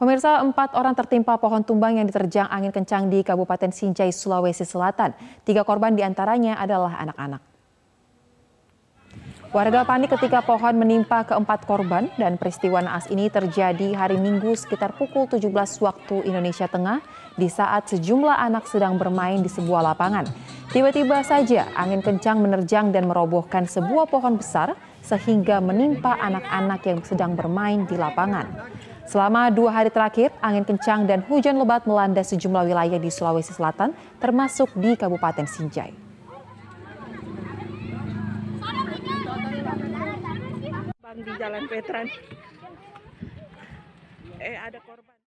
Pemirsa, empat orang tertimpa pohon tumbang yang diterjang angin kencang di Kabupaten Sinjai, Sulawesi Selatan. Tiga korban diantaranya adalah anak-anak. Warga panik ketika pohon menimpa keempat korban dan peristiwa naas ini terjadi hari Minggu sekitar pukul 17 waktu Indonesia Tengah di saat sejumlah anak sedang bermain di sebuah lapangan. Tiba-tiba saja angin kencang menerjang dan merobohkan sebuah pohon besar sehingga menimpa anak-anak yang sedang bermain di lapangan. Selama dua hari terakhir, angin kencang dan hujan lebat melanda sejumlah wilayah di Sulawesi Selatan, termasuk di Kabupaten Sinjai. Di Jalan Petran, eh ada korban.